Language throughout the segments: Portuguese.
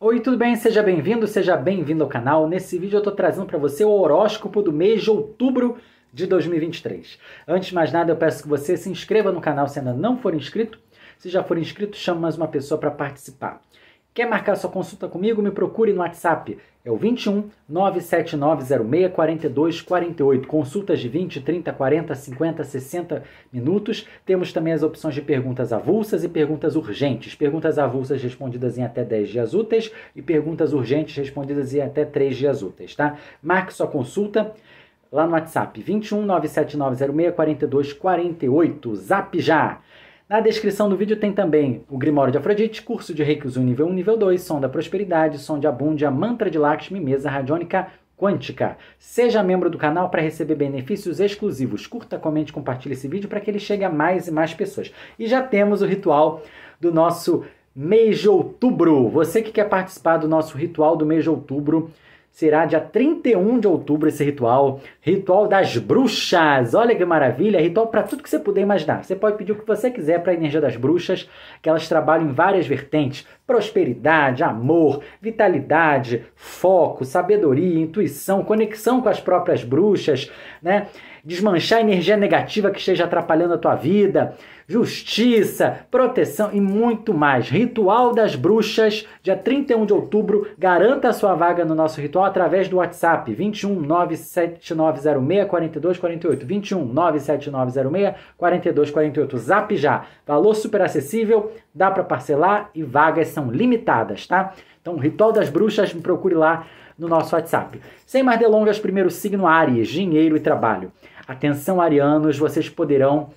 Oi, tudo bem? Seja bem-vindo, seja bem-vindo ao canal. Nesse vídeo eu estou trazendo para você o horóscopo do mês de outubro de 2023. Antes de mais nada, eu peço que você se inscreva no canal se ainda não for inscrito. Se já for inscrito, chama mais uma pessoa para participar. Quer marcar sua consulta comigo? Me procure no WhatsApp é o 21 979064248. Consultas de 20, 30, 40, 50, 60 minutos. Temos também as opções de perguntas avulsas e perguntas urgentes. Perguntas avulsas respondidas em até 10 dias úteis e perguntas urgentes respondidas em até 3 dias úteis, tá? Marque sua consulta lá no WhatsApp 21 979064248. Zap já! Na descrição do vídeo tem também o Grimório de Afrodite, curso de Reikiuzu nível 1 nível 2, som da prosperidade, som de abundia, mantra de Lakshmi, mesa radiônica quântica. Seja membro do canal para receber benefícios exclusivos. Curta, comente, compartilhe esse vídeo para que ele chegue a mais e mais pessoas. E já temos o ritual do nosso mês de outubro. Você que quer participar do nosso ritual do mês de outubro, será dia 31 de outubro esse ritual, ritual das bruxas. Olha que maravilha, ritual para tudo que você puder imaginar. Você pode pedir o que você quiser para a energia das bruxas, que elas trabalham em várias vertentes: prosperidade, amor, vitalidade, foco, sabedoria, intuição, conexão com as próprias bruxas, né? desmanchar a energia negativa que esteja atrapalhando a tua vida, justiça, proteção e muito mais. Ritual das Bruxas, dia 31 de outubro. Garanta a sua vaga no nosso ritual através do WhatsApp 21 97906 4248. 21 97906 4248. Zap já. Valor super acessível, dá para parcelar e vagas são limitadas, tá? Então, Ritual das Bruxas, me procure lá no nosso WhatsApp. Sem mais delongas, primeiro signo Aries, dinheiro e trabalho. Atenção, arianos, vocês poderão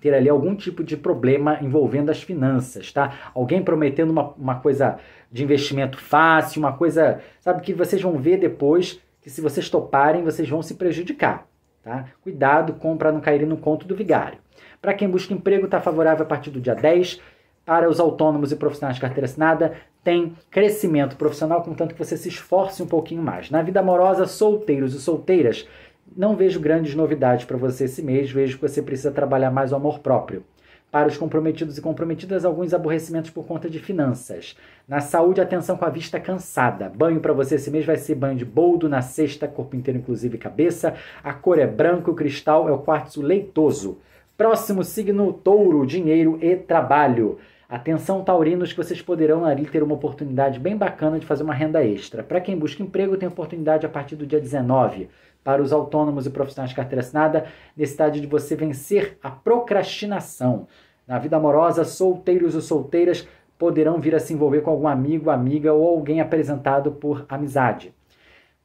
ter ali algum tipo de problema envolvendo as finanças, tá? Alguém prometendo uma, uma coisa de investimento fácil, uma coisa, sabe, que vocês vão ver depois que se vocês toparem, vocês vão se prejudicar, tá? Cuidado com para não cair no conto do vigário. Para quem busca emprego, está favorável a partir do dia 10. Para os autônomos e profissionais de carteira assinada, tem crescimento profissional, contanto que você se esforce um pouquinho mais. Na vida amorosa, solteiros e solteiras não vejo grandes novidades para você esse mês, vejo que você precisa trabalhar mais o amor próprio. Para os comprometidos e comprometidas, alguns aborrecimentos por conta de finanças. Na saúde, atenção com a vista é cansada. Banho para você esse mês vai ser banho de boldo na sexta, corpo inteiro, inclusive cabeça. A cor é branca, o cristal é o quartzo leitoso. Próximo signo: touro, dinheiro e trabalho. Atenção, taurinos, que vocês poderão ali ter uma oportunidade bem bacana de fazer uma renda extra. Para quem busca emprego, tem oportunidade a partir do dia 19 para os autônomos e profissionais de carteira assinada, necessidade de você vencer a procrastinação. Na vida amorosa, solteiros ou solteiras poderão vir a se envolver com algum amigo, amiga ou alguém apresentado por amizade.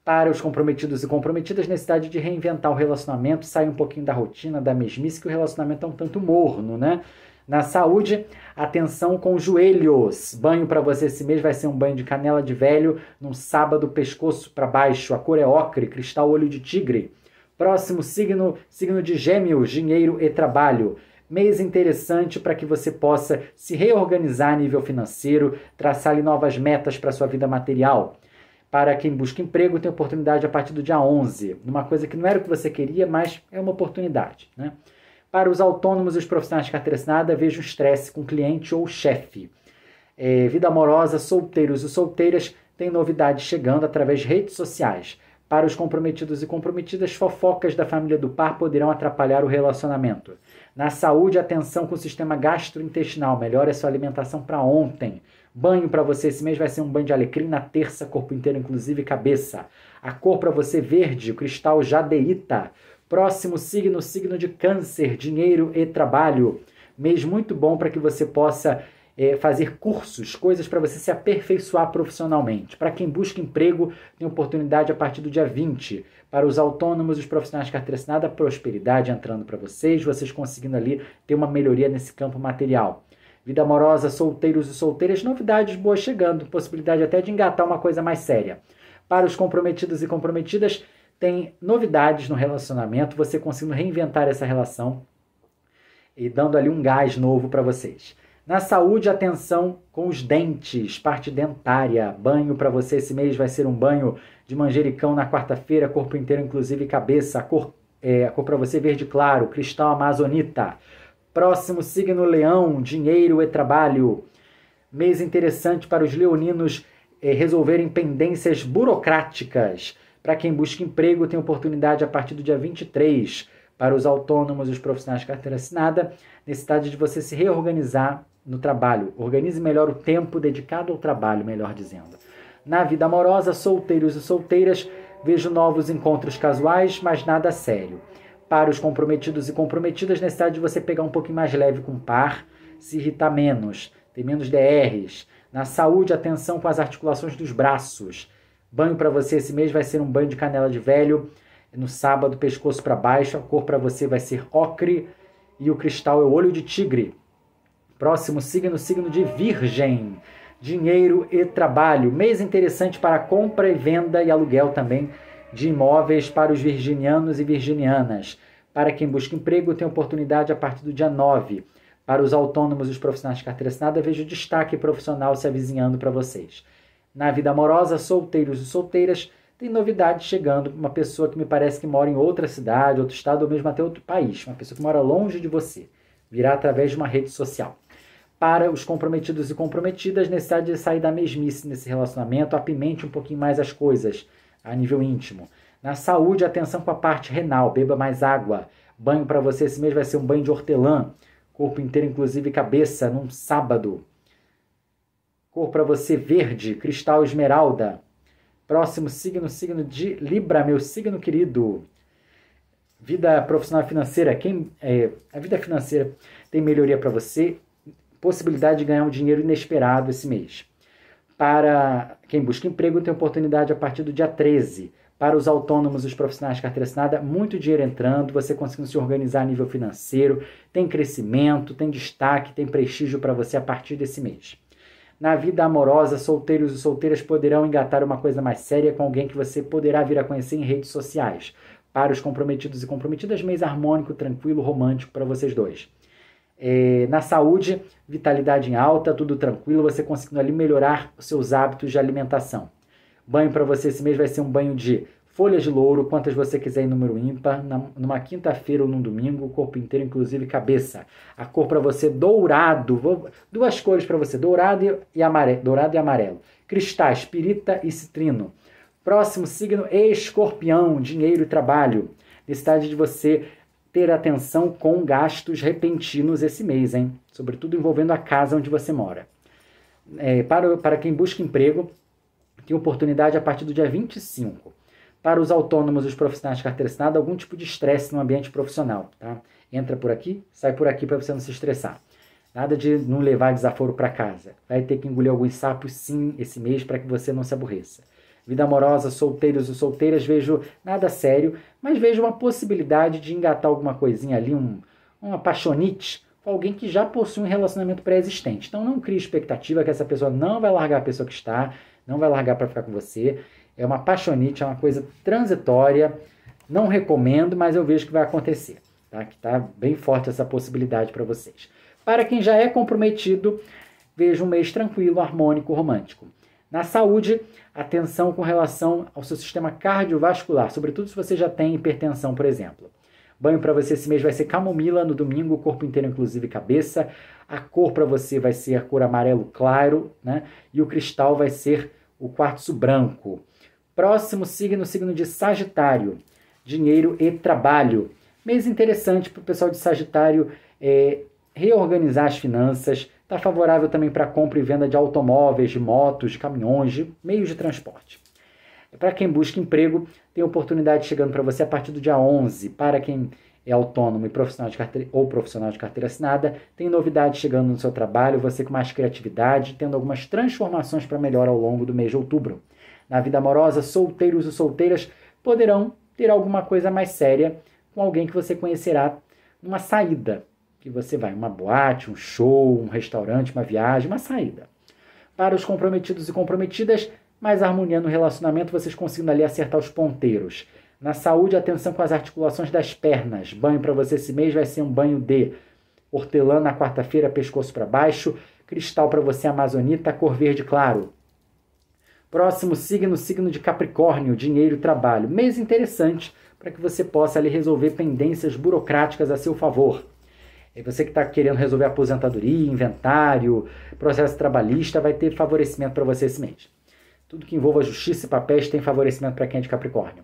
Para os comprometidos e comprometidas, necessidade de reinventar o relacionamento, sair um pouquinho da rotina, da mesmice, que o relacionamento é um tanto morno, né? Na saúde, atenção com joelhos. Banho para você esse mês vai ser um banho de canela de velho, num sábado, pescoço para baixo. A cor é ocre, cristal olho de tigre. Próximo signo, signo de Gêmeos, dinheiro e trabalho. Mês interessante para que você possa se reorganizar a nível financeiro, traçar novas metas para sua vida material. Para quem busca emprego, tem oportunidade a partir do dia 11, numa coisa que não era o que você queria, mas é uma oportunidade, né? Para os autônomos e os profissionais de carteira assinada, vejo estresse com cliente ou chefe. É, vida amorosa, solteiros e solteiras, tem novidades chegando através de redes sociais. Para os comprometidos e comprometidas, fofocas da família do par poderão atrapalhar o relacionamento. Na saúde, atenção com o sistema gastrointestinal. Melhore a sua alimentação para ontem. Banho para você esse mês vai ser um banho de alecrim na terça, corpo inteiro, inclusive cabeça. A cor para você verde, o cristal jadeíta. Próximo signo, signo de câncer, dinheiro e trabalho. Mês muito bom para que você possa é, fazer cursos, coisas para você se aperfeiçoar profissionalmente. Para quem busca emprego, tem oportunidade a partir do dia 20. Para os autônomos, os profissionais de carteira assinada, prosperidade entrando para vocês, vocês conseguindo ali ter uma melhoria nesse campo material. Vida amorosa, solteiros e solteiras, novidades boas chegando, possibilidade até de engatar uma coisa mais séria. Para os comprometidos e comprometidas, tem novidades no relacionamento, você conseguindo reinventar essa relação e dando ali um gás novo para vocês. Na saúde, atenção com os dentes, parte dentária, banho para você esse mês vai ser um banho de manjericão na quarta-feira, corpo inteiro, inclusive cabeça, a cor, é, cor para você verde claro, cristal amazonita. Próximo signo leão, dinheiro e trabalho. Mês interessante para os leoninos é, resolverem pendências burocráticas para quem busca emprego, tem oportunidade a partir do dia 23. Para os autônomos e os profissionais de carteira assinada, necessidade de você se reorganizar no trabalho. Organize melhor o tempo dedicado ao trabalho, melhor dizendo. Na vida amorosa, solteiros e solteiras, vejo novos encontros casuais, mas nada sério. Para os comprometidos e comprometidas, necessidade de você pegar um pouquinho mais leve com o par, se irritar menos, ter menos DRs. Na saúde, atenção com as articulações dos braços. Banho para você esse mês vai ser um banho de canela de velho. No sábado, pescoço para baixo. A cor para você vai ser ocre. E o cristal é o olho de tigre. Próximo signo, signo de Virgem. Dinheiro e trabalho. Mês interessante para compra e venda e aluguel também de imóveis para os virginianos e virginianas. Para quem busca emprego, tem oportunidade a partir do dia 9. Para os autônomos e os profissionais de carteira assinada, vejo destaque profissional se avizinhando para vocês. Na vida amorosa, solteiros e solteiras, tem novidade chegando. Uma pessoa que me parece que mora em outra cidade, outro estado ou mesmo até outro país. Uma pessoa que mora longe de você. Virá através de uma rede social. Para os comprometidos e comprometidas, necessidade de é sair da mesmice nesse relacionamento, apimente um pouquinho mais as coisas a nível íntimo. Na saúde, atenção com a parte renal, beba mais água. Banho para você esse mês vai ser um banho de hortelã, corpo inteiro, inclusive cabeça, num sábado. Cor para você verde, cristal esmeralda. Próximo signo, signo de Libra, meu signo querido. Vida profissional financeira, quem é, a vida financeira tem melhoria para você, possibilidade de ganhar um dinheiro inesperado esse mês. Para quem busca emprego, tem oportunidade a partir do dia 13. Para os autônomos, os profissionais de carteira assinada, muito dinheiro entrando, você conseguindo se organizar a nível financeiro, tem crescimento, tem destaque, tem prestígio para você a partir desse mês. Na vida amorosa, solteiros e solteiras poderão engatar uma coisa mais séria com alguém que você poderá vir a conhecer em redes sociais. Para os comprometidos e comprometidas, mês harmônico, tranquilo, romântico para vocês dois. É, na saúde, vitalidade em alta, tudo tranquilo, você conseguindo ali melhorar os seus hábitos de alimentação. Banho para você esse mês vai ser um banho de folhas de louro, quantas você quiser em número ímpar, numa quinta-feira ou num domingo, o corpo inteiro, inclusive cabeça. A cor para você dourado, duas cores para você, dourado e, amarelo, dourado e amarelo. Cristais, pirita e citrino. Próximo signo, escorpião, dinheiro e trabalho. Necessidade de você ter atenção com gastos repentinos esse mês, hein? Sobretudo envolvendo a casa onde você mora. É, para, para quem busca emprego, tem oportunidade a partir do dia 25 para os autônomos e os profissionais de carteira assinada, algum tipo de estresse no ambiente profissional. Tá? Entra por aqui, sai por aqui para você não se estressar. Nada de não levar desaforo para casa. Vai ter que engolir alguns sapos, sim, esse mês para que você não se aborreça. Vida amorosa, solteiros e solteiras, vejo nada sério, mas vejo uma possibilidade de engatar alguma coisinha ali, um, um apaixonite, com alguém que já possui um relacionamento pré-existente. Então não crie expectativa que essa pessoa não vai largar a pessoa que está, não vai largar para ficar com você. É uma paixonite, é uma coisa transitória. Não recomendo, mas eu vejo que vai acontecer, tá? Que tá bem forte essa possibilidade para vocês. Para quem já é comprometido, veja um mês tranquilo, harmônico, romântico. Na saúde, atenção com relação ao seu sistema cardiovascular, sobretudo se você já tem hipertensão, por exemplo. Banho para você esse mês vai ser camomila no domingo, corpo inteiro, inclusive cabeça. A cor para você vai ser a cor amarelo claro, né? E o cristal vai ser o quartzo branco. Próximo signo, signo de Sagitário. Dinheiro e trabalho. Mês interessante para o pessoal de Sagitário é, reorganizar as finanças. Está favorável também para compra e venda de automóveis, de motos, de caminhões, de meios de transporte. Para quem busca emprego, tem oportunidade chegando para você a partir do dia 11. Para quem é autônomo e profissional de carteira, ou profissional de carteira assinada, tem novidades chegando no seu trabalho, você com mais criatividade, tendo algumas transformações para melhor ao longo do mês de outubro. Na vida amorosa, solteiros e solteiras poderão ter alguma coisa mais séria com alguém que você conhecerá numa saída, que você vai uma boate, um show, um restaurante, uma viagem, uma saída. Para os comprometidos e comprometidas, mais harmonia no relacionamento vocês conseguindo ali acertar os ponteiros. Na saúde, atenção com as articulações das pernas. Banho para você esse mês vai ser um banho de hortelã na quarta-feira, pescoço para baixo. Cristal para você amazonita, cor verde claro. Próximo signo, signo de Capricórnio, dinheiro e trabalho. Mês interessante para que você possa ali resolver pendências burocráticas a seu favor. E é você que está querendo resolver aposentadoria, inventário, processo trabalhista, vai ter favorecimento para você esse mês. Tudo que envolva justiça e papéis tem favorecimento para quem é de Capricórnio.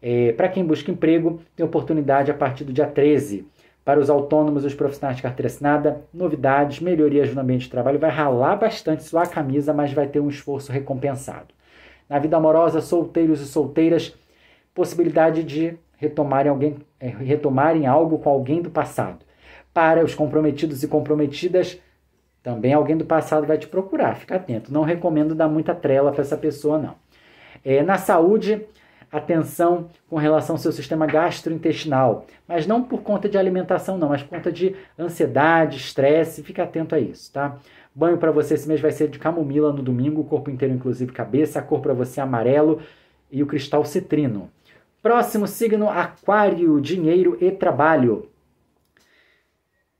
É, para quem busca emprego, tem oportunidade a partir do dia 13. Para os autônomos e os profissionais de carteira assinada, novidades, melhorias no ambiente de trabalho. Vai ralar bastante sua camisa, mas vai ter um esforço recompensado. Na vida amorosa, solteiros e solteiras, possibilidade de retomarem, alguém, é, retomarem algo com alguém do passado. Para os comprometidos e comprometidas, também alguém do passado vai te procurar, fica atento. Não recomendo dar muita trela para essa pessoa, não. É, na saúde, atenção com relação ao seu sistema gastrointestinal, mas não por conta de alimentação, não, mas por conta de ansiedade, estresse, fica atento a isso, tá? Banho para você esse mês vai ser de camomila no domingo, o corpo inteiro, inclusive cabeça, a cor para você é amarelo e o cristal citrino. Próximo signo, aquário, dinheiro e trabalho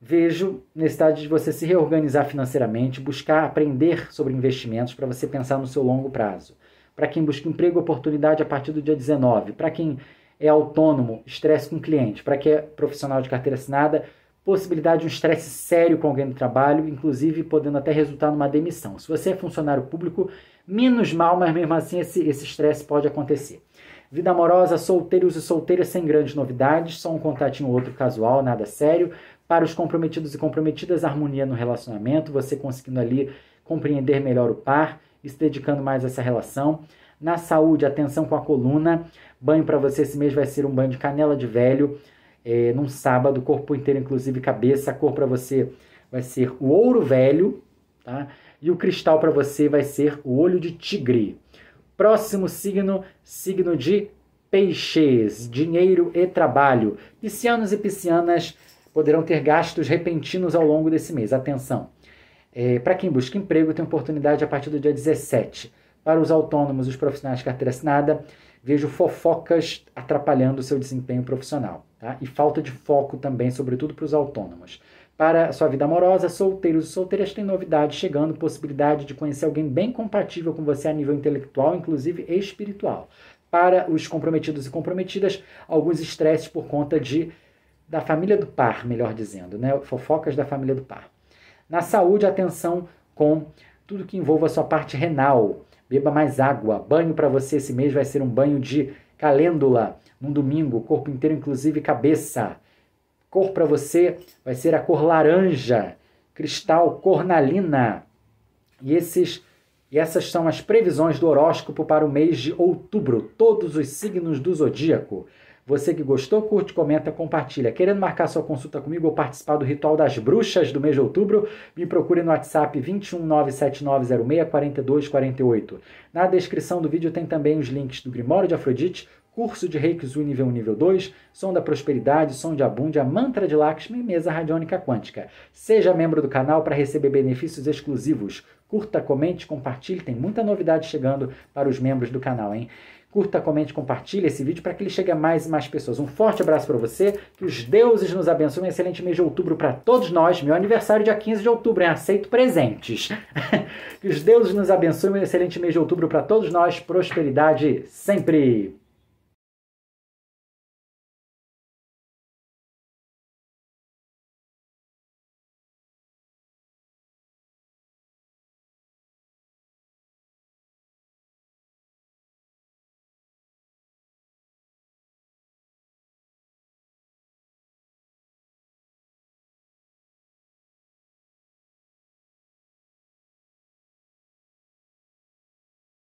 vejo necessidade de você se reorganizar financeiramente, buscar aprender sobre investimentos para você pensar no seu longo prazo. Para quem busca emprego, oportunidade a partir do dia 19. Para quem é autônomo, estresse com cliente. Para quem é profissional de carteira assinada, possibilidade de um estresse sério com alguém do trabalho, inclusive podendo até resultar numa demissão. Se você é funcionário público, menos mal, mas mesmo assim esse estresse pode acontecer. Vida amorosa, solteiros e solteiras sem grandes novidades, só um contatinho ou outro casual, nada sério para os comprometidos e comprometidas, harmonia no relacionamento, você conseguindo ali compreender melhor o par e se dedicando mais a essa relação. Na saúde, atenção com a coluna. Banho para você esse mês vai ser um banho de canela de velho, é, num sábado, corpo inteiro, inclusive cabeça. A cor para você vai ser o ouro velho, tá? E o cristal para você vai ser o olho de tigre. Próximo signo, signo de peixes, dinheiro e trabalho. Piscianos e piscianas poderão ter gastos repentinos ao longo desse mês. Atenção! É, para quem busca emprego, tem oportunidade a partir do dia 17. Para os autônomos, os profissionais de carteira assinada, vejo fofocas atrapalhando o seu desempenho profissional. Tá? E falta de foco também, sobretudo para os autônomos. Para a sua vida amorosa, solteiros e solteiras têm novidades chegando, possibilidade de conhecer alguém bem compatível com você a nível intelectual, inclusive espiritual. Para os comprometidos e comprometidas, alguns estresses por conta de da família do par, melhor dizendo, né? Fofocas da família do par. Na saúde, atenção com tudo que envolva a sua parte renal. Beba mais água. Banho para você esse mês vai ser um banho de calêndula, num domingo, corpo inteiro, inclusive cabeça. Cor para você vai ser a cor laranja, cristal cornalina. E esses e essas são as previsões do horóscopo para o mês de outubro, todos os signos do zodíaco. Você que gostou, curte, comenta, compartilha. Querendo marcar sua consulta comigo ou participar do Ritual das Bruxas do mês de outubro, me procure no WhatsApp 21979064248. Na descrição do vídeo tem também os links do Grimório de Afrodite, curso de Reiki Zui nível 1 nível 2, som da prosperidade, som de abúndia, mantra de Lakshmi e mesa radiônica quântica. Seja membro do canal para receber benefícios exclusivos. Curta, comente, compartilhe, tem muita novidade chegando para os membros do canal, hein? Curta, comente, compartilhe esse vídeo para que ele chegue a mais e mais pessoas. Um forte abraço para você, que os deuses nos abençoem. Um excelente mês de outubro para todos nós. Meu aniversário é dia 15 de outubro, hein? aceito presentes. que os deuses nos abençoem. Um excelente mês de outubro para todos nós. Prosperidade sempre.